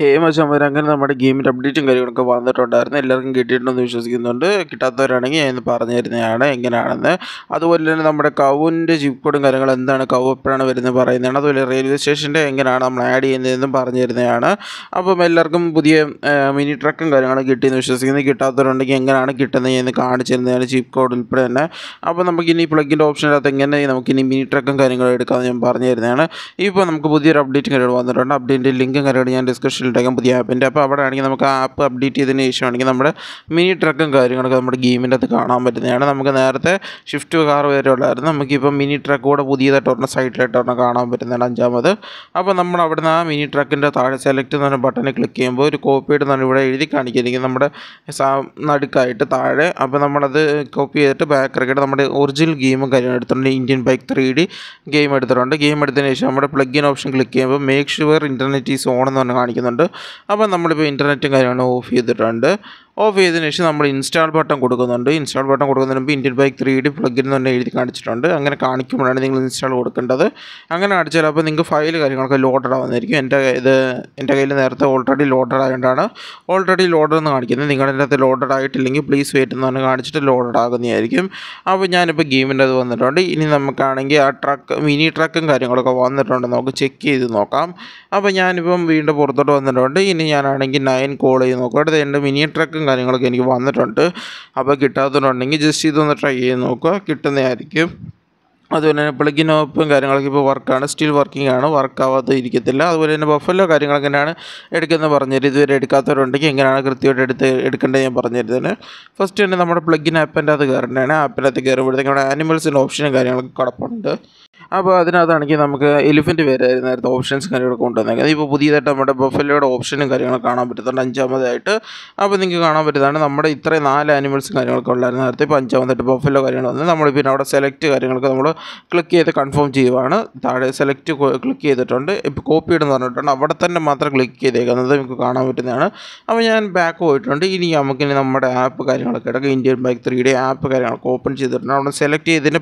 ഹേമ അങ്ങനെ നമ്മുടെ ഗെയിമിൻ്റെ അപ്ഡേറ്റും കാര്യങ്ങളൊക്കെ വന്നിട്ടുണ്ടായിരുന്നു എല്ലാവർക്കും കിട്ടിയിട്ടുണ്ടെന്ന് വിശ്വസിക്കുന്നുണ്ട് കിട്ടാത്തവരാണെങ്കിൽ ഞാൻ പറഞ്ഞു തരുന്നതാണ് എങ്ങനെയാണെന്ന് അതുപോലെ തന്നെ നമ്മുടെ കവുവിൻ്റെ കോഡും കാര്യങ്ങൾ എന്താണ് കവ് എപ്പോഴാണ് വരുന്നത് പറയുന്നതാണ് അതുപോലെ റെയിൽവേ സ്റ്റേഷൻ്റെ എങ്ങനെയാണ് നമ്മൾ ആഡ് ചെയ്യുന്നതെന്നും പറഞ്ഞു തരുന്നതാണ് അപ്പം എല്ലാവർക്കും പുതിയ മിനി ട്രക്കും കാര്യങ്ങളും കിട്ടിയെന്ന് വിശ്വസിക്കുന്നത് കിട്ടാത്തവരുണ്ടെങ്കിൽ എങ്ങനെയാണ് കിട്ടുന്നത് എന്ന് കാണിച്ചു തരുന്നതാണ് ചിപ്പ് കോഡ് ഉൾപ്പെടെ തന്നെ അപ്പോൾ നമുക്ക് ഇനി പ്ലഗിൻ്റെ ഓപ്ഷനകത്ത് എങ്ങനെ നമുക്കിനി മിനി ട്രക്കും കാര്യങ്ങളും എടുക്കാമെന്ന് ഞാൻ പറഞ്ഞു തരുന്നതാണ് ഇപ്പോൾ നമുക്ക് പുതിയൊരു അപ്ഡേറ്റും കാര്യങ്ങൾ വന്നിട്ടുണ്ട് അപ്ഡേറ്റിൻ്റെ ലിങ്കും കാര്യങ്ങളും ഞാൻ ഡിസ്ക്രിപ്ഷൻ ഇട്ടേക്കാം പുതിയ ആപ്പിൻ്റെ അപ്പോൾ അവിടെ ആണെങ്കിൽ നമുക്ക് ആപ്പ് അപ്ഡേറ്റ് ചെയ്തതിന് ആണെങ്കിൽ നമ്മുടെ മിനി ട്രക്കും കാര്യങ്ങളൊക്കെ നമ്മുടെ ഗെയിമിൻ്റെ അത് കാണാൻ പറ്റുന്നതാണ് നമുക്ക് നേരത്തെ ഷിഫ്റ്റ് കാർ വരെ ഉള്ളായിരുന്നു നമുക്കിപ്പോൾ മിനി ട്രക്ക് കൂടെ പുതിയതായിട്ട് ഒരെണ്ണം സൈഡിലായിട്ട് ഒരെണ്ണം കാണാൻ പറ്റുന്നതാണ് അഞ്ചാമത് അപ്പോൾ നമ്മൾ അവിടുന്ന് ആ മിനി ട്രക്കിൻ്റെ താഴെ സെലക്ട് എന്ന് പറഞ്ഞ ബട്ടണിൽ ക്ലിക്ക് ചെയ്യുമ്പോൾ ഒരു കോപ്പി നമ്മൾ ഇവിടെ എഴുതി കാണിക്കുന്നത് നമ്മുടെ നടുക്കായിട്ട് താഴെ അപ്പോൾ നമ്മളത് കോപ്പി ചെയ്തിട്ട് ബാക്ക് ഇറക്കിയിട്ട് നമ്മുടെ ഒറിജിനൽ ഗെയിമും കാര്യങ്ങളും എടുത്തിട്ടുണ്ട് Indian bike three D game എടുത്തിട്ടുണ്ട് ഗെയിം എടുത്തതിന് ശേഷം നമ്മുടെ പ്ലഗ് ഇൻ ഓപ്ഷൻ ക്ലിക്ക് ചെയ്യുമ്പോൾ make sure internet is on എന്ന് പറഞ്ഞ് കാണിക്കുന്നുണ്ട് വരുന്നുണ്ട് അപ്പോൾ നമ്മളിപ്പോൾ ഇൻ്റർനെറ്റും കാര്യങ്ങളും ഓഫ് ചെയ്തിട്ടുണ്ട് ഓഫ് ചെയ്തതിന് ശേഷം നമ്മൾ ഇൻസ്റ്റാൾ ബട്ടൺ കൊടുക്കുന്നുണ്ട് ഇൻസ്റ്റാൾ ബട്ടൺ കൊടുക്കുന്നതിന് മുമ്പ് Indian bike three D plug എന്ന് തന്നെ എഴുതി കാണിച്ചിട്ടുണ്ട് അങ്ങനെ കാണിക്കുമ്പോഴാണ് നിങ്ങൾ ഇൻസ്റ്റാൾ കൊടുക്കേണ്ടത് അങ്ങനെ അടിച്ചാൽ അപ്പോൾ നിങ്ങൾക്ക് ഫയൽ കാര്യങ്ങളൊക്കെ ലോഡഡ് ആവുന്നതായിരിക്കും എൻ്റെ ഇത് എൻ്റെ കയ്യിൽ നേരത്തെ ഓൾറെഡി ലോഡഡ് ആയതുകൊണ്ടാണ് ഓൾറെഡി ലോഡഡ് എന്ന് കാണിക്കുന്നത് നിങ്ങളുടെ അകത്ത് ലോഡഡ് ആയിട്ടില്ലെങ്കിൽ പ്ലീസ് വെയിറ്റ് എന്ന് എന്നാണ് കാണിച്ചിട്ട് ലോഡഡ് ആകുന്നതായിരിക്കും അപ്പോൾ ഞാനിപ്പോൾ ഗെയിമിൻ്റെ അത് വന്നിട്ടുണ്ട് ഇനി നമുക്കാണെങ്കിൽ ആ ട്രക്ക് മിനി ട്രക്കും കാര്യങ്ങളൊക്കെ വന്നിട്ടുണ്ട് നമുക്ക് ചെക്ക് ചെയ്ത് നോക്കാം അപ്പോൾ ഞാനിപ്പം വീണ്ടും പുറത്തോട്ട് വന്നിട്ടുണ്ട് ഇനി ഞാനാണെങ്കിൽ നയൻ കോൾ ചെയ്ത് നോക്കാം അടുത്ത് എൻ്റെ മിനി ട്രക്കും മെസ്സേജും കാര്യങ്ങളൊക്കെ എനിക്ക് വന്നിട്ടുണ്ട് അപ്പോൾ കിട്ടാത്തതുകൊണ്ടുണ്ടെങ്കിൽ ജസ്റ്റ് ഇതൊന്ന് ട്രൈ ചെയ്ത് നോക്കുക കിട്ടുന്നതായിരിക്കും അതുപോലെ തന്നെ പ്ലഗിനൊപ്പം കാര്യങ്ങളൊക്കെ ഇപ്പോൾ വർക്കാണ് സ്റ്റിൽ വർക്കിംഗ് ആണ് വർക്കാവാത്ത ഇരിക്കത്തില്ല അതുപോലെ തന്നെ ബഫലോ കാര്യങ്ങളൊക്കെ തന്നെയാണ് എടുക്കുന്നത് പറഞ്ഞുതരും ഇതുവരെ എടുക്കാത്തവരുണ്ടെങ്കിൽ എങ്ങനെയാണ് കൃത്യമായിട്ട് എടുത്ത് എടുക്കേണ്ടത് ഞാൻ പറഞ്ഞിരുന്നത് ഫസ്റ്റ് തന്നെ നമ്മുടെ പ്ലഗിൻ ആപ്പിൻ്റെ അത് കയറേണ്ടതാണ് ആപ്പിൻ്റെ അത് കയറുമ്പോഴത്തേക്കും നമ്മുടെ ആനിമൽസിൻ്റെ ഓപ്ഷനും കാര്യങ്ങളൊക്കെ കിടപ്പുണ്ട് അപ്പോൾ അതിനകത്താണെങ്കിൽ നമുക്ക് എലിഫൻറ്റ് പേരായിരുന്നു നേരത്തെ ഓപ്ഷൻസ് കാര്യങ്ങളൊക്കെ കൊണ്ടുവന്നേക്കുന്നത് ഇപ്പോൾ പുതിയതായിട്ട് നമ്മുടെ ബഫലയുടെ ഓപ്ഷനും കാര്യങ്ങളൊക്കെ കാണാൻ പറ്റുന്നുണ്ട് അഞ്ചാമതായിട്ട് അപ്പോൾ നിങ്ങൾക്ക് കാണാൻ പറ്റുന്നതാണ് നമ്മുടെ ഇത്രയും നാല് ആനിമൽസും കാര്യങ്ങളൊക്കെ ഉള്ളായിരുന്നു നേരത്തെ ഇപ്പോൾ അഞ്ചാമതായിട്ട് ബഫലോ കാര്യങ്ങൾ വന്ന് നമ്മൾ പിന്നെ അവിടെ സെലക്ട് കാര്യങ്ങളൊക്കെ നമ്മൾ ക്ലിക്ക് ചെയ്ത് കൺഫേം ചെയ്യുവാണ് താഴെ സെലക്ട് ക്ലിക്ക് ചെയ്തിട്ടുണ്ട് ഇപ്പോൾ കോപ്പി എന്ന് പറഞ്ഞിട്ടുണ്ട് അവിടെ തന്നെ മാത്രം ക്ലിക്ക് ചെയ്തേക്കുന്നത് നിങ്ങൾക്ക് കാണാൻ പറ്റുന്നതാണ് അപ്പോൾ ഞാൻ ബാക്ക് പോയിട്ടുണ്ട് ഇനി നമുക്ക് ഇനി നമ്മുടെ ആപ്പ് കാര്യങ്ങളൊക്കെ ഇടയ്ക്ക് Indian bike three D app കാര്യങ്ങളൊക്കെ ഓപ്പൺ ചെയ്തിട്ടുണ്ട് അവിടെ സെലക്ട് ചെയ്തതിന്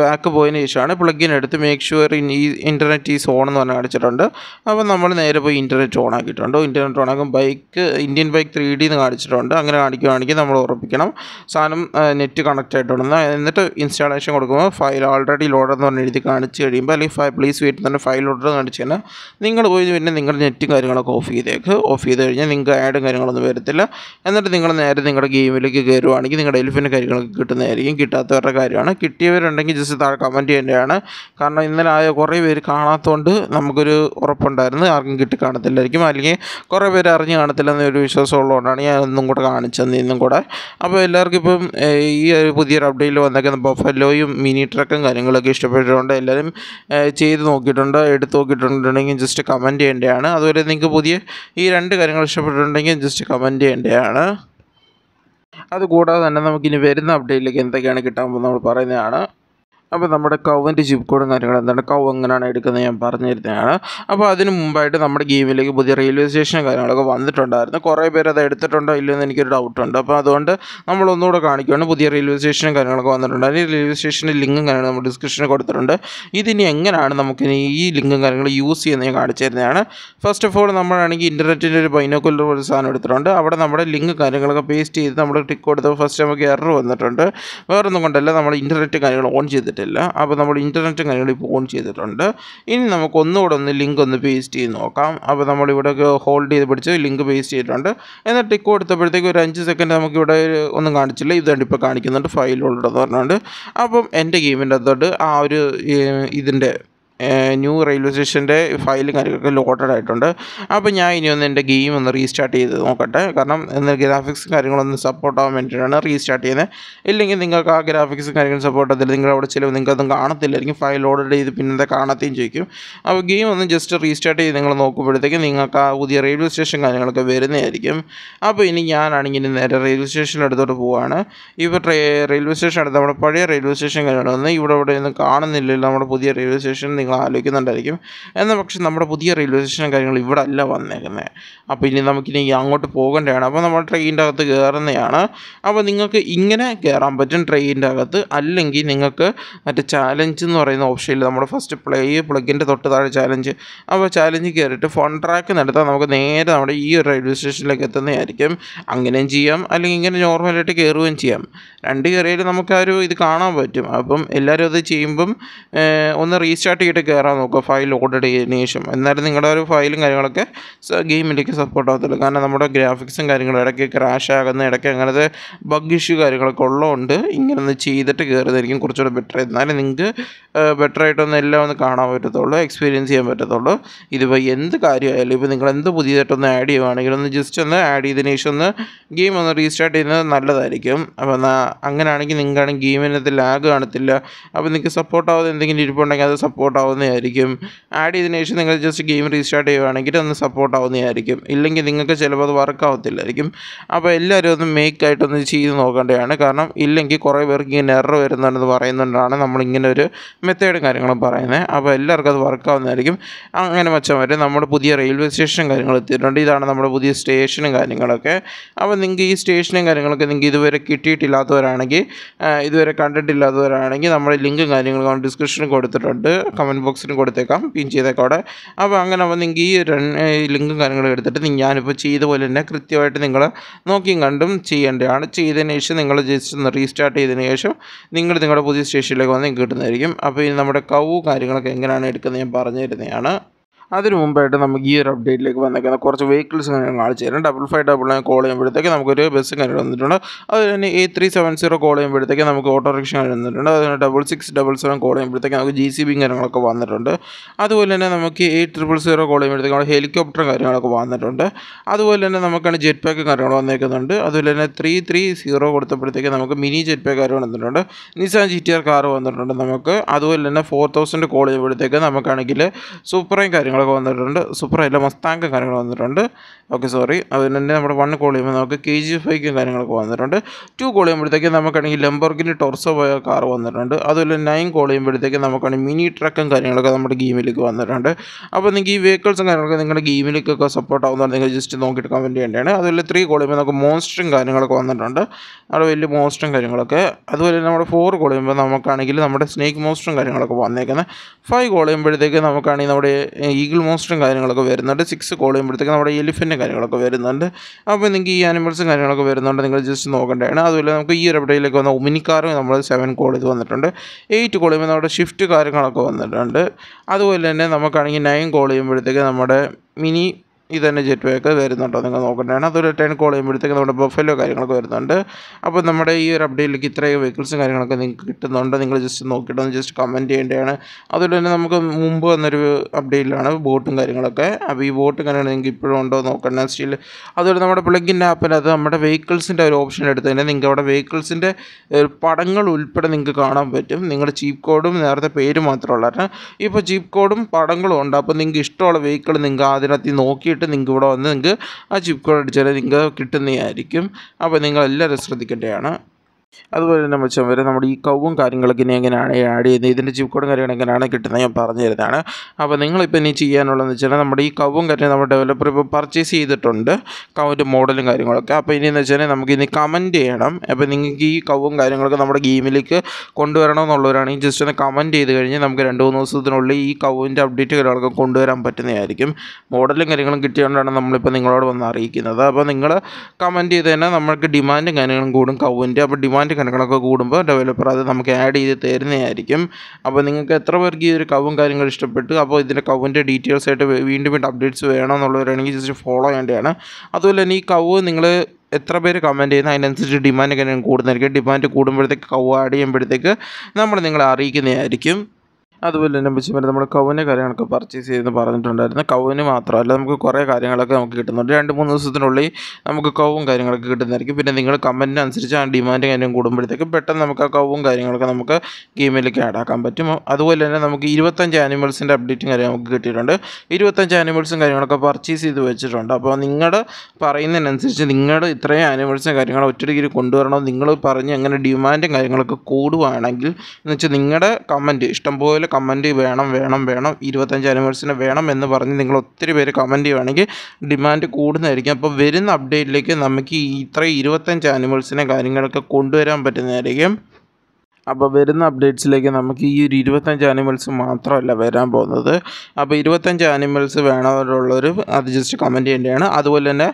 ബാക്ക് പോയതിന് ശേഷമാണ് പ്ലഗിൻ എടുത്ത് മേക്ക് ഷുവർ ഇൻ ഈ ഇൻ്റർനെറ്റ് ഈസ് ഓൺ എന്ന് പറഞ്ഞാൽ കാണിച്ചിട്ടുണ്ട് അപ്പോൾ നമ്മൾ നേരെ പോയി ഇൻ്റർനെറ്റ് ഓൺ ആക്കിയിട്ടുണ്ടോ ഇൻ്റർനെറ്റ് ഓൺ ആക്കും bike Indian bike three D എന്ന് കാണിച്ചിട്ടുണ്ട് അങ്ങനെ കാണിക്കുകയാണെങ്കിൽ നമ്മൾ ഉറപ്പിക്കണം സാധനം നെറ്റ് കണക്റ്റ് ആയിട്ടുണ്ടെന്ന് എന്നിട്ട് ഇൻസ്റ്റാളേഷൻ കൊടുക്കുമ്പോൾ ഫയൽ ഓൾറെഡി ലോഡർ എന്ന് പറഞ്ഞ് എഴുതി കാണിച്ച് കഴിയുമ്പോൾ അല്ലെങ്കിൽ ഫയൽ പ്ലീസ് വീട്ടിൽ തന്നെ ഫയൽ ഓർഡർ കാണിച്ച് കഴിഞ്ഞാൽ നിങ്ങൾ പോയി പിന്നെ നിങ്ങളുടെ നെറ്റും കാര്യങ്ങളൊക്കെ ഓഫ് ചെയ്തേക്ക് ഓഫ് ചെയ്ത് കഴിഞ്ഞാൽ നിങ്ങൾക്ക് ആഡും കാര്യങ്ങളൊന്നും വരത്തില്ല എന്നിട്ട് നിങ്ങൾ നേരെ നിങ്ങളുടെ ഗെയിമിലേക്ക് കയറുവാണെങ്കിൽ നിങ്ങളുടെ എലിഫിൻ്റെ കാര്യങ്ങളൊക്കെ കിട്ടുന്നതായിരിക്കും കിട്ടാത്തവരുടെ കാര്യമാണ് കിട്ടിയവരുണ്ടെങ്കിൽ ജസ്റ്റ് താഴെ കമൻറ്റ് ചെയ്യേണ്ടതാണ് ഉറപ്പാണ് കാരണം ഇന്നലെ ആയ കുറേ പേര് കാണാത്തതുകൊണ്ട് നമുക്കൊരു ഉറപ്പുണ്ടായിരുന്നു ആർക്കും കിട്ടി കാണത്തില്ലായിരിക്കും അല്ലെങ്കിൽ കുറേ പേര് അറിഞ്ഞ് കാണത്തില്ലെന്നൊരു വിശ്വാസം ഉള്ളതുകൊണ്ടാണ് ഞാൻ ഇന്നും കൂടെ കാണിച്ചത് ഇന്നും കൂടെ അപ്പോൾ എല്ലാവർക്കും ഇപ്പം ഈ ഒരു പുതിയൊരു അപ്ഡേറ്റിൽ വന്നേക്കുന്ന ബഫലോയും മിനി ട്രക്കും കാര്യങ്ങളൊക്കെ ഇഷ്ടപ്പെട്ടിട്ടുണ്ട് എല്ലാവരും ചെയ്ത് നോക്കിയിട്ടുണ്ട് എടുത്ത് നോക്കിയിട്ടുണ്ടെങ്കിൽ ജസ്റ്റ് കമൻറ്റ് ചെയ്യേണ്ടതാണ് അതുപോലെ നിങ്ങൾക്ക് പുതിയ ഈ രണ്ട് കാര്യങ്ങൾ ഇഷ്ടപ്പെട്ടിട്ടുണ്ടെങ്കിൽ ജസ്റ്റ് കമൻറ്റ് ചെയ്യേണ്ടതാണ് അതുകൂടാതെ തന്നെ നമുക്കിനി വരുന്ന അപ്ഡേറ്റിലേക്ക് എന്തൊക്കെയാണ് കിട്ടാൻ പോകുന്നത് നമ്മൾ പറയുന്നതാണ് അപ്പോൾ നമ്മുടെ കൗവിൻ്റെ ചിപ്പ് കോഡും കാര്യങ്ങളും എന്താണ് കൗ എങ്ങനെയാണ് എടുക്കുന്നത് ഞാൻ പറഞ്ഞു തരുന്നതാണ് അപ്പോൾ അതിന് മുമ്പായിട്ട് നമ്മുടെ ഗെയിമിലേക്ക് പുതിയ റെയിൽവേ സ്റ്റേഷനും കാര്യങ്ങളൊക്കെ വന്നിട്ടുണ്ടായിരുന്നു കുറേ പേര് അത് എടുത്തിട്ടുണ്ടോ ഇല്ലെന്ന് എനിക്കൊരു ഡൗട്ടുണ്ട് അപ്പോൾ അതുകൊണ്ട് നമ്മൾ ഒന്നുകൂടെ കാണിക്കുകയാണ് പുതിയ റെയിൽവേ സ്റ്റേഷനും കാര്യങ്ങളൊക്കെ വന്നിട്ടുണ്ട് അതിന് റെയിൽവേ സ്റ്റേഷൻ്റെ ലിങ്കും കാര്യങ്ങളും നമ്മൾ ഡിസ്ക്രിപ്ഷനിൽ കൊടുത്തിട്ടുണ്ട് ഇതിനി എങ്ങനെയാണ് നമുക്ക് ഈ ലിങ്കും കാര്യങ്ങളും യൂസ് ചെയ്യുന്നത് ഞാൻ കാണിച്ചു തരുന്നതാണ് ഫസ്റ്റ് ഓഫ് ഓൾ നമ്മളാണെങ്കിൽ ഇൻ്റർനെറ്റിൻ്റെ ഒരു ബൈനോക്കുലർ ഒരു സാധനം എടുത്തിട്ടുണ്ട് അവിടെ നമ്മുടെ ലിങ്ക് കാര്യങ്ങളൊക്കെ പേസ്റ്റ് ചെയ്ത് നമ്മൾ ടിക്ക് കൊടുത്ത് ഫസ്റ്റ് നമുക്ക് എറർ വന്നിട്ടുണ്ട് വേറൊന്നും കൊണ്ടല്ല നമ്മൾ ഇൻ്റർനെറ്റ് കാര്യങ്ങൾ ഓൺ ചെയ്തിട്ട് പറ്റത്തില്ല അപ്പോൾ നമ്മൾ ഇൻ്റർനെറ്റും കാര്യങ്ങളും ഇപ്പോൾ ഓൺ ചെയ്തിട്ടുണ്ട് ഇനി നമുക്ക് ഒന്നുകൂടെ ഒന്ന് ലിങ്ക് ഒന്ന് പേസ്റ്റ് ചെയ്ത് നോക്കാം അപ്പോൾ നമ്മളിവിടെ ഹോൾഡ് ചെയ്ത് പിടിച്ച് ലിങ്ക് പേസ്റ്റ് ചെയ്തിട്ടുണ്ട് എന്നിട്ട് ടിക്ക് എടുത്തപ്പോഴത്തേക്ക് ഒരു അഞ്ച് സെക്കൻഡ് നമുക്കിവിടെ ഒന്നും കാണിച്ചില്ല ഇതുകൊണ്ട് ഇപ്പോൾ കാണിക്കുന്നുണ്ട് ഫയൽ ഉള്ളതെന്ന് പറഞ്ഞുകൊണ്ട് അപ്പം എൻ്റെ ഗെയിമിൻ്റെ അതോട് ആ ഒരു ഇതിൻ്റെ ന്യൂ റെയിൽവേ സ്റ്റേഷൻ്റെ ഫയലും കാര്യങ്ങളൊക്കെ ലോഡഡ് ആയിട്ടുണ്ട് അപ്പോൾ ഞാൻ ഇനി ഒന്ന് എൻ്റെ ഗെയിം ഒന്ന് റീസ്റ്റാർട്ട് ചെയ്ത് നോക്കട്ടെ കാരണം എന്നാൽ ഗ്രാഫിക്സ് കാര്യങ്ങളൊന്ന് സപ്പോർട്ട് ആവാൻ വേണ്ടിയിട്ടാണ് റീസ്റ്റാർട്ട് ചെയ്യുന്നത് ഇല്ലെങ്കിൽ നിങ്ങൾക്ക് ആ ഗ്രാഫിക്സും കാര്യങ്ങളും സപ്പോർട്ട് അതിൽ നിങ്ങൾ അവിടെ ചിലവ് നിങ്ങൾക്കൊന്നും കാണത്തില്ലായിരിക്കും ഫയൽ ലോഡഡ് ചെയ്ത് എന്താ കാണാത്തയും ചോദിക്കും അപ്പോൾ ഗെയിം ഒന്ന് ജസ്റ്റ് റീസ്റ്റാർട്ട് ചെയ്ത് നിങ്ങൾ നോക്കുമ്പോഴത്തേക്ക് നിങ്ങൾക്ക് ആ പുതിയ റെയിൽവേ സ്റ്റേഷൻ കാര്യങ്ങളൊക്കെ വരുന്നതായിരിക്കും അപ്പോൾ ഇനി ഞാനാണെങ്കിൽ നേരെ റെയിൽവേ സ്റ്റേഷൻ അടുത്തോട്ട് പോവുകയാണ് ഇപ്പോൾ റെയിൽവേ സ്റ്റേഷൻ അടുത്ത് നമ്മുടെ പഴയ റെയിൽവേ സ്റ്റേഷൻ കാര്യങ്ങളൊന്നും ഇവിടെ ഇവിടെ ഒന്നും കാണുന്നില്ലല്ലോ നമ്മുടെ പുതിയ റെയിൽവേ സ്റ്റേഷൻ നിങ്ങൾ നിങ്ങൾ ആലോചിക്കുന്നുണ്ടായിരിക്കും എന്നാൽ പക്ഷേ നമ്മുടെ പുതിയ റെയിൽവേ സ്റ്റേഷനും കാര്യങ്ങൾ ഇവിടെ അല്ല വന്നേക്കുന്നത് അപ്പോൾ ഇനി നമുക്കിനി അങ്ങോട്ട് പോകേണ്ടതാണ് അപ്പോൾ നമ്മൾ ട്രെയിനിൻ്റെ അകത്ത് കയറുന്നതാണ് അപ്പോൾ നിങ്ങൾക്ക് ഇങ്ങനെ കയറാൻ പറ്റും ട്രെയിനിൻ്റെ അകത്ത് അല്ലെങ്കിൽ നിങ്ങൾക്ക് മറ്റേ ചാലഞ്ച് എന്ന് പറയുന്ന ഓപ്ഷനിൽ നമ്മുടെ ഫസ്റ്റ് പ്ലേ പ്ലഗിൻ്റെ തൊട്ട് താഴെ ചാലഞ്ച് അപ്പോൾ ചാലഞ്ച് കയറിയിട്ട് ഫോൺ ട്രാക്ക് നടത്താൻ നമുക്ക് നേരെ നമ്മുടെ ഈ റെയിൽവേ സ്റ്റേഷനിലേക്ക് എത്തുന്നതായിരിക്കും അങ്ങനെയും ചെയ്യാം അല്ലെങ്കിൽ ഇങ്ങനെ നോർമലായിട്ട് കയറുകയും ചെയ്യാം രണ്ട് കയറിയാലും നമുക്ക് ആ ഒരു ഇത് കാണാൻ പറ്റും അപ്പം എല്ലാവരും അത് ചെയ്യുമ്പം ഒന്ന് റീസ്റ്റാർട്ട് ആയിട്ട് കയറാൻ നോക്കുക ഫയൽ ഓർഡർ ചെയ്തതിന് ശേഷം എന്നാലും നിങ്ങളുടെ ഒരു ഫയലും കാര്യങ്ങളൊക്കെ ഗെയിമിലേക്ക് സപ്പോർട്ട് ആകത്തില്ല കാരണം നമ്മുടെ ഗ്രാഫിക്സും കാര്യങ്ങളും ഇടയ്ക്ക് ക്രാഷ് ആകുന്ന ഇടയ്ക്ക് അങ്ങനത്തെ ബഗ് ഇഷ്യൂ കാര്യങ്ങളൊക്കെ ഉള്ളതുകൊണ്ട് ഇങ്ങനെ ഒന്ന് ചെയ്തിട്ട് കയറുന്നതായിരിക്കും കുറച്ചുകൂടെ ബെറ്റർ എന്നാലും നിങ്ങൾക്ക് ബെറ്റർ ആയിട്ടൊന്നും എല്ലാം ഒന്ന് കാണാൻ പറ്റത്തുള്ളൂ എക്സ്പീരിയൻസ് ചെയ്യാൻ പറ്റത്തുള്ളൂ ഇതിപ്പോൾ എന്ത് കാര്യമായാലും ഇപ്പോൾ നിങ്ങൾ എന്ത് പുതിയതായിട്ടൊന്ന് ആഡ് ചെയ്യുവാണെങ്കിലും ഒന്ന് ജസ്റ്റ് ഒന്ന് ആഡ് ചെയ്തതിന് ശേഷം ഒന്ന് ഗെയിം ഒന്ന് റീസ്റ്റാർട്ട് ചെയ്യുന്നത് നല്ലതായിരിക്കും അപ്പോൾ അങ്ങനെയാണെങ്കിൽ നിങ്ങൾക്കാണെങ്കിൽ ഗെയിമിനകത്ത് ലാഗ് കാണത്തില്ല അപ്പോൾ നിങ്ങൾക്ക് സപ്പോർട്ട് ആവാതെ എന്തെങ്കിലും ഇരിപ്പുണ്ടെങ്കിൽ അത് സപ്പോർട്ട് ആവുന്നതായിരിക്കും ആഡ് ചെയ്തതിന് ശേഷം നിങ്ങൾ ജസ്റ്റ് ഗെയിം റീസ്റ്റാർട്ട് ചെയ്യുകയാണെങ്കിൽ ഒന്ന് സപ്പോർട്ട് ആവുന്നതായിരിക്കും ഇല്ലെങ്കിൽ നിങ്ങൾക്ക് ചിലപ്പോൾ അത് വർക്ക് ആവത്തില്ലായിരിക്കും അപ്പോൾ എല്ലാവരും ഒന്ന് മേക്ക് ആയിട്ടൊന്ന് ചെയ്ത് നോക്കേണ്ടതാണ് കാരണം ഇല്ലെങ്കിൽ കുറേ പേർക്ക് ഇങ്ങനെ എറർ വരുന്നുണ്ടെന്ന് പറയുന്നുണ്ടാണ് നമ്മളിങ്ങനെ ഒരു മെത്തേഡും കാര്യങ്ങളും പറയുന്നത് അപ്പോൾ എല്ലാവർക്കും അത് വർക്ക് ആവുന്നതായിരിക്കും അങ്ങനെ മച്ചാൻ വരെ നമ്മുടെ പുതിയ റെയിൽവേ സ്റ്റേഷനും കാര്യങ്ങളും എത്തിയിട്ടുണ്ട് ഇതാണ് നമ്മുടെ പുതിയ സ്റ്റേഷനും കാര്യങ്ങളൊക്കെ അപ്പോൾ നിങ്ങൾക്ക് ഈ സ്റ്റേഷനും കാര്യങ്ങളൊക്കെ നിങ്ങൾക്ക് ഇതുവരെ കിട്ടിയിട്ടില്ലാത്തവരാണെങ്കിൽ ഇതുവരെ കണ്ടിട്ടില്ലാത്തവരാണെങ്കിൽ നമ്മുടെ ലിങ്കും കാര്യങ്ങളും ഡിസ്ക്രിപ്ഷനും കൊടുത്തിട്ടുണ്ട് കമൻ കമൻറ്റ് ബോക്സിലും കൊടുത്തേക്കാം പിൻ ചെയ്തേക്കാം അവിടെ അപ്പോൾ അങ്ങനെ വന്നെങ്കിൽ ഈ ലിങ്കും കാര്യങ്ങളും എടുത്തിട്ട് ഞാനിപ്പോൾ ചെയ്ത പോലെ തന്നെ കൃത്യമായിട്ട് നിങ്ങൾ നോക്കിയും കണ്ടും ചെയ്യേണ്ടതാണ് ചെയ്തതിന് ശേഷം നിങ്ങൾ ജസ്റ്റ് ഒന്ന് റീസ്റ്റാർട്ട് ചെയ്തതിന് ശേഷം നിങ്ങൾ നിങ്ങളുടെ പുതിയ സ്റ്റേഷനിലേക്ക് വന്ന് കിട്ടുന്നതായിരിക്കും അപ്പോൾ ഇനി നമ്മുടെ കവ് കാര്യങ്ങളൊക്കെ എങ്ങനെയാണ് എടുക്കുന്നത് ഞാൻ പറഞ്ഞു തരുന്നതാണ് അതിന് മുമ്പായിട്ട് നമുക്ക് ഈ ഒരു അപ്ഡേറ്റിലേക്ക് വന്നേക്കുന്ന കുറച്ച് വെഹിക്കിൾസ് കാര്യങ്ങൾ കാണിച്ചു തരാം double five double nine call ചെയ്യുമ്പോഴത്തേക്ക് നമുക്കൊരു ബസ് കാര്യം വന്നിട്ടുണ്ട് അതുപോലെ തന്നെ A three seven zero call ചെയ്യുമ്പോഴത്തേക്ക് നമുക്ക് ഓട്ടോറിക്ഷ കാര്യം വന്നിട്ടുണ്ട് അതുപോലെ double six double seven call ചെയ്യുമ്പോഴത്തേക്ക് നമുക്ക് ജി സി ബി കാര്യങ്ങളൊക്കെ വന്നിട്ടുണ്ട് അതുപോലെ തന്നെ നമുക്ക് എ ട്രിപ്പിൾ സീറോ കോൾ ചെയ്യുമ്പോഴത്തേക്ക് നമ്മുടെ ഹെലികോപ്റ്റർ കാര്യങ്ങളൊക്കെ വന്നിട്ടുണ്ട് അതുപോലെ തന്നെ നമുക്കാണ് ജെറ്റ് പാക്ക് കാര്യങ്ങൾ വന്നേക്കുന്നുണ്ട് അതുപോലെ തന്നെ ത്രീ ത്രീ സീറോ കൊടുത്തപ്പോഴത്തേക്ക് നമുക്ക് മിനി ജെറ്റ് പാക്ക് കാര്യം വന്നിട്ടുണ്ട് Nissan G T R car വന്നിട്ടുണ്ട് നമുക്ക് അതുപോലെ തന്നെ ഫോർ തൗസൻഡ് കോൾ ചെയ്യുമ്പോഴത്തേക്ക് നമുക്കാണെങ്കിൽ സൂപ്പറേയും കാര്യങ്ങൾ കാര്യങ്ങളൊക്കെ വന്നിട്ടുണ്ട് സൂപ്പറല്ല മസ്താങ്കും കാര്യങ്ങൾ വന്നിട്ടുണ്ട് ഓക്കെ സോറി അതിന് തന്നെ നമ്മുടെ വൺ കോൾ ചെയ്യുമ്പോൾ നമുക്ക് കെ ജി ഫൈക്കും കാര്യങ്ങളൊക്കെ വന്നിട്ടുണ്ട് ടു കോൾ ചെയ്യുമ്പോഴത്തേക്കും നമുക്കാണെങ്കിൽ ലംബോർഗിൻ്റെ ടോർസോ പോയ കാർ വന്നിട്ടുണ്ട് അതുപോലെ നയൻ കോൾ ചെയ്യുമ്പോഴത്തേക്കും നമുക്കാണെങ്കിൽ മിനി ട്രക്കും കാര്യങ്ങളൊക്കെ നമ്മുടെ ഗെയിമിലേക്ക് വന്നിട്ടുണ്ട് അപ്പോൾ നിങ്ങൾക്ക് ഈ വെഹിക്കിൾസും കാര്യങ്ങളൊക്കെ നിങ്ങളുടെ ഗെയിമിലേക്കൊക്കെ സപ്പോർട്ട് ആവുന്നതാണ് നിങ്ങൾ ജസ്റ്റ് നോക്കിയിട്ട് കമൻറ്റ് ചെയ്യേണ്ടതാണ് അതുപോലെ ത്രീ കോൾ ചെയ്യുമ്പോൾ നമുക്ക് മോൺസ്റ്ററും കാര്യങ്ങളൊക്കെ വന്നിട്ടുണ്ട് അവിടെ വലിയ മോൺസ്റ്ററും കാര്യങ്ങളൊക്കെ അതുപോലെ നമ്മുടെ ഫോർ കോൾ ചെയ്യുമ്പോൾ നമുക്കാണെങ്കിൽ നമ്മുടെ സ്നേക്ക് മോസ്റ്ററും കാര്യങ്ങളൊക്കെ വന്നേക്കുന്നത് ഫൈവ് കോൾ ചെയ്യുമ്പോഴത്തേക്ക് നമുക്കാണെങ്കിൽ നമ്മുടെ ഈഗിൾ മോസ്റ്ററും കാര്യങ്ങളൊക്കെ വരുന്നുണ്ട് സിക്സ് കോൾ ചെയ്യുമ്പോഴത്തേക്കും നമ്മുടെ എലിഫൻറ്റും കാര്യങ്ങളൊക്കെ വരുന്നുണ്ട് അപ്പോൾ നിങ്ങൾക്ക് ഈ ആനിമൽസും കാര്യങ്ങളൊക്കെ വരുന്നുണ്ട് നിങ്ങൾ ജസ്റ്റ് നോക്കേണ്ടതാണ് അതുപോലെ നമുക്ക് ഈ ഒരു അപ്ഡേറ്റിലേക്ക് വന്ന ഉമിനിക്കാറും നമ്മൾ സെവൻ കോൾ ചെയ്ത് വന്നിട്ടുണ്ട് എയ്റ്റ് കോൾ ചെയ്യുമ്പോൾ നമ്മുടെ ഷിഫ്റ്റ് കാര്യങ്ങളൊക്കെ വന്നിട്ടുണ്ട് അതുപോലെ തന്നെ നമുക്കാണെങ്കിൽ നയൻ കോൾ ചെയ്യുമ്പോഴത്തേക്ക് നമ്മുടെ മിനി ഇത് തന്നെ ജെറ്റ് വരുന്നുണ്ടോ നിങ്ങൾ നോക്കേണ്ടതാണ് അതൊരു ടെൻ കോൾ ചെയ്യുമ്പോഴത്തേക്ക് നമ്മുടെ ബഫലോ കാര്യങ്ങളൊക്കെ വരുന്നുണ്ട് അപ്പോൾ നമ്മുടെ ഈ ഒരു അപ്ഡേറ്റിലേക്ക് ഇത്രയും വെഹിക്കിൾസും കാര്യങ്ങളൊക്കെ നിങ്ങൾക്ക് കിട്ടുന്നുണ്ട് നിങ്ങൾ ജസ്റ്റ് നോക്കിയിട്ടൊന്ന് ജസ്റ്റ് കമൻറ്റ് ചെയ്യേണ്ടതാണ് അതുപോലെ തന്നെ നമുക്ക് മുമ്പ് വന്നൊരു അപ്ഡേറ്റിലാണ് ബോട്ടും കാര്യങ്ങളൊക്കെ അപ്പോൾ ഈ ബോട്ട് കാര്യങ്ങൾ നിങ്ങൾക്ക് ഇപ്പോഴും ഉണ്ടോ നോക്കേണ്ട സ്റ്റിൽ അതുപോലെ നമ്മുടെ പ്ലഗിൻ്റെ അത് നമ്മുടെ വെഹിക്കിൾസിൻ്റെ ഒരു ഓപ്ഷൻ എടുത്ത് തന്നെ നിങ്ങൾക്ക് അവിടെ വെഹിക്കിൾസിൻ്റെ പടങ്ങൾ ഉൾപ്പെടെ നിങ്ങൾക്ക് കാണാൻ പറ്റും നിങ്ങളുടെ ചീപ്പ് കോഡും നേരത്തെ പേര് മാത്രമുള്ള ഇപ്പോൾ ചീപ്പ് കോഡും പടങ്ങളും ഉണ്ട് അപ്പോൾ നിങ്ങൾക്ക് ഇഷ്ടമുള്ള വെഹിക്കിൾ നിങ്ങൾക്ക് അതിനകത്ത് നോക്കിയിട്ട് ആയിട്ട് നിങ്ങൾക്ക് ഇവിടെ വന്ന് നിങ്ങൾക്ക് ആ ചിപ്പ് കോഡ് അടിച്ചാൽ നിങ്ങൾക്ക് കിട്ടുന്നതായിരിക്കും അപ്പോൾ നിങ്ങളെല്ലാവരും ശ്രദ്ധിക്കേണ്ടതാണ് അതുപോലെ തന്നെ മച്ചാൻ വരെ നമ്മുടെ ഈ കൗവും കാര്യങ്ങളൊക്കെ ഇനി എങ്ങനെയാണ് ആഡ് ചെയ്യുന്നത് ഇതിൻ്റെ ചിക്കോടും കാര്യങ്ങളും എങ്ങനെയാണ് കിട്ടുന്നത് ഞാൻ പറഞ്ഞു തരുന്നതാണ് അപ്പോൾ നിങ്ങളിപ്പോൾ ഇനി ചെയ്യാനുള്ളതെന്ന് വെച്ചാൽ നമ്മുടെ ഈ കൗവും കാര്യം നമ്മുടെ ഡെവലപ്പർ ഇപ്പോൾ പർച്ചേസ് ചെയ്തിട്ടുണ്ട് കൗവിൻ്റെ മോഡലും കാര്യങ്ങളൊക്കെ അപ്പോൾ ഇനി എന്ന് വെച്ചാൽ നമുക്ക് ഇനി കമൻറ്റ് ചെയ്യണം അപ്പോൾ നിങ്ങൾക്ക് ഈ കൗവും കാര്യങ്ങളൊക്കെ നമ്മുടെ ഗെയിമിലേക്ക് കൊണ്ടുവരണമെന്നുള്ളവരാണെങ്കിൽ ജസ്റ്റ് ഒന്ന് കമൻറ്റ് ചെയ്ത് കഴിഞ്ഞ് നമുക്ക് രണ്ട് മൂന്ന് ദിവസത്തിനുള്ളിൽ ഈ കൗവിൻ്റെ അപ്ഡേറ്റ് കാര്യങ്ങളൊക്കെ കൊണ്ടുവരാൻ പറ്റുന്നതായിരിക്കും മോഡലും കാര്യങ്ങളും കിട്ടിയതുകൊണ്ടാണ് നമ്മളിപ്പോൾ നിങ്ങളോട് വന്ന് അറിയിക്കുന്നത് അപ്പോൾ നിങ്ങൾ കമൻറ്റ് ചെയ്ത് തന്നെ നമുക്ക് ഡിമാൻഡും കാര്യങ്ങളും കൂടും കൗവിൻ്റെ അപ്പോൾ ഡിമാൻഡ് കമാൻഡ് കണക്കണൊക്കെ കൂടുമ്പോൾ ഡെവലപ്പർ അത് നമുക്ക് ആഡ് ചെയ്ത് തരുന്നതായിരിക്കും അപ്പോൾ നിങ്ങൾക്ക് എത്ര പേർക്ക് ഈ ഒരു കവും കാര്യങ്ങൾ ഇഷ്ടപ്പെട്ടു അപ്പോൾ ഇതിൻ്റെ കവിൻ്റെ ഡീറ്റെയിൽസ് ആയിട്ട് വീണ്ടും വീണ്ടും അപ്ഡേറ്റ്സ് എന്നുള്ളവരാണെങ്കിൽ ജസ്റ്റ് ഫോളോ ചെയ്യേണ്ടതാണ് അതുപോലെ തന്നെ ഈ കവ് നിങ്ങൾ എത്ര പേര് കമൻറ്റ് ചെയ്യുന്ന അതിനനുസരിച്ച് ഡിമാൻഡ് ഒക്കെ കൂടുന്നതായിരിക്കും ഡിമാൻഡ് കൂടുമ്പോഴത്തേക്ക് കവ് ആഡ് ചെയ്യുമ്പോഴത്തേക്ക് നമ്മൾ നിങ്ങളെ അറിയിക്കുന്നതായിരിക്കും അതുപോലെ തന്നെ അമ്മച്ചിമാർ നമ്മുടെ കവുവിൻ്റെ കാര്യങ്ങളൊക്കെ പർച്ചേസ് ചെയ്തെന്ന് പറഞ്ഞിട്ടുണ്ടായിരുന്നു കവുവിന് മാത്രമല്ല നമുക്ക് കുറേ കാര്യങ്ങളൊക്കെ നമുക്ക് കിട്ടുന്നുണ്ട് രണ്ട് മൂന്ന് ദിവസത്തിനുള്ളിൽ നമുക്ക് കൗവും കാര്യങ്ങളൊക്കെ കിട്ടുന്നതായിരിക്കും പിന്നെ നിങ്ങൾ കമൻറ്റിന് അനുസരിച്ച് ആ ഡിമാൻഡ് കാര്യം കൂടുമ്പോഴത്തേക്കും പെട്ടെന്ന് നമുക്ക് ആ കൗവും കാര്യങ്ങളൊക്കെ നമുക്ക് ഗെയിമിലേക്ക് ആക്കാൻ പറ്റും അതുപോലെ തന്നെ നമുക്ക് ഇരുപത്തഞ്ച് ആനിമൽസിൻ്റെ അപ്ഡേറ്റും കാര്യം നമുക്ക് കിട്ടിയിട്ടുണ്ട് ഇരുപത്തഞ്ച് ആനിമൽസും കാര്യങ്ങളൊക്കെ പർച്ചേസ് ചെയ്ത് വെച്ചിട്ടുണ്ട് അപ്പോൾ നിങ്ങൾ പറയുന്നതിനനുസരിച്ച് നിങ്ങളുടെ ഇത്രയും ആനിമൽസും കാര്യങ്ങളും ഒറ്റയ്ക്ക് കൊണ്ടുവരണോ നിങ്ങൾ പറഞ്ഞ് അങ്ങനെ ഡിമാൻഡും കാര്യങ്ങളൊക്കെ കൂടുവാണെങ്കിൽ എന്ന് വെച്ചാൽ നിങ്ങളുടെ കമൻറ്റ് ഇഷ്ടംപോലെ കമൻറ്റ് വേണം വേണം വേണം ഇരുപത്തഞ്ച് ആനിവേഴ്സറിന് വേണം എന്ന് പറഞ്ഞ് നിങ്ങൾ ഒത്തിരി പേര് കമൻറ്റ് ചെയ്യുകയാണെങ്കിൽ ഡിമാൻഡ് കൂടുന്നതായിരിക്കും അപ്പോൾ വരുന്ന അപ്ഡേറ്റിലേക്ക് നമുക്ക് ഇത്ര ഇരുപത്തഞ്ച് ആനിവേഴ്സറിനെ കാര്യങ്ങളൊക്കെ കൊണ്ടുവരാൻ പറ്റുന്നതായിരിക്കും അപ്പോൾ വരുന്ന അപ്ഡേറ്റ്സിലേക്ക് നമുക്ക് ഈ ഒരു ഇരുപത്തഞ്ച് ആനിമൽസ് മാത്രമല്ല വരാൻ പോകുന്നത് അപ്പോൾ ഇരുപത്തഞ്ച് ആനിമൽസ് വേണമെന്നുള്ളവർ അത് ജസ്റ്റ് കമൻറ്റ് ചെയ്യേണ്ടതാണ് അതുപോലെ തന്നെ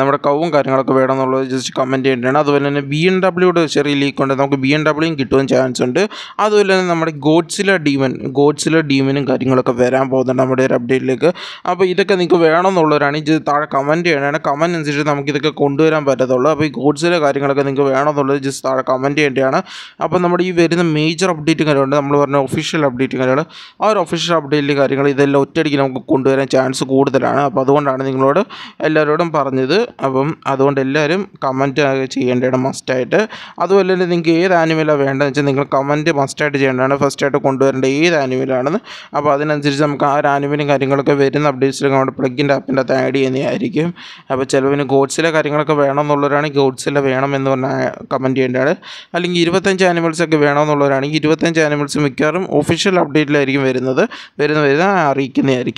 നമ്മുടെ കവും കാര്യങ്ങളൊക്കെ വേണമെന്നുള്ളത് ജസ്റ്റ് കമൻറ്റ് ചെയ്യേണ്ടതാണ് അതുപോലെ തന്നെ ബി എം ഡബ്ല്യൂടെ ചെറിയ ലീക്ക് ഉണ്ട് നമുക്ക് ബി എം ഡബ്ല്യൂയും കിട്ടുവാൻ ചാൻസ് ഉണ്ട് അതുപോലെ തന്നെ നമ്മുടെ ഗോഡ്സില ഡീമൻ ഗോഡ്സില ഡീമനും കാര്യങ്ങളൊക്കെ വരാൻ പോകുന്നുണ്ട് നമ്മുടെ ഒരു അപ്ഡേറ്റിലേക്ക് അപ്പോൾ ഇതൊക്കെ നിങ്ങൾക്ക് വേണമെന്നുള്ളവരാണ് ഇത് താഴെ കമൻറ്റ് ചെയ്യണതാണ് കമൻറ്റ് അനുസരിച്ച് നമുക്ക് ഇതൊക്കെ കൊണ്ടുവരാൻ പറ്റത്തുള്ളൂ അപ്പോൾ ഈ ഗോഡ്സിലെ കാര്യങ്ങളൊക്കെ നിങ്ങൾക്ക് വേണമെന്നുള്ളത് ജസ്റ്റ് താഴെ കമൻറ്റ് ചെയ്യേണ്ടതാണ് അപ്പോൾ നമ്മുടെ ഈ വരുന്ന മേജർ അപ്ഡേറ്റ് കാര്യമുണ്ട് നമ്മൾ പറഞ്ഞ ഒഫീഷ്യൽ അപ്ഡേറ്റ് കാര്യങ്ങൾ ആ ഒരു ഒഫീഷ്യൽ അപ്ഡേറ്റ് കാര്യങ്ങൾ ഇതെല്ലാം ഒറ്റയടിക്ക് നമുക്ക് കൊണ്ടുവരാൻ ചാൻസ് കൂടുതലാണ് അപ്പോൾ അതുകൊണ്ടാണ് നിങ്ങളോട് എല്ലാവരോടും പറഞ്ഞത് അപ്പം അതുകൊണ്ട് എല്ലാവരും കമൻറ്റ് ചെയ്യേണ്ടതാണ് മസ്റ്റായിട്ട് അതുപോലെ തന്നെ നിങ്ങൾക്ക് ഏത് ആനിമലാണ് വേണ്ടതെന്ന് വെച്ചാൽ നിങ്ങൾ കമൻറ്റ് മസ്റ്റായിട്ട് ചെയ്യേണ്ടതാണ് ആയിട്ട് കൊണ്ടുവരേണ്ട ഏത് ആനിമലാണെന്ന് അപ്പോൾ അതിനനുസരിച്ച് നമുക്ക് ആ ഒരു ആനിമലും കാര്യങ്ങളൊക്കെ വരുന്ന അപ്ഡേറ്റ്സിൽ നമ്മുടെ പ്ലഗിൻ്റെ ആപ്പിൻ്റെ അത് ആഡ് ചെയ്യുന്നതായിരിക്കും അപ്പോൾ ചിലവിന് ഗോഡ്സിലെ കാര്യങ്ങളൊക്കെ വേണമെന്നുള്ളവരാണെങ്കിൽ ഗോഡ്സിലെ വേണമെന്ന് പറഞ്ഞാൽ കമൻറ്റ് ചെയ്യേണ്ടതാണ് അല്ലെങ്കിൽ ഇരുപത്തഞ്ച് ആനിമൽസ് ഒക്കെ വേണമെന്നുള്ളവരാണെങ്കിൽ ഇരുപത്തഞ്ച് ആനിമൽസ് മിക്കവാറും ഒഫീഷ്യൽ അപ്ഡേറ്റിലായിരിക്കും വരുന്നത് വരുന്ന വരുന്ന അറിയിക്കുന്നതായിരിക്കും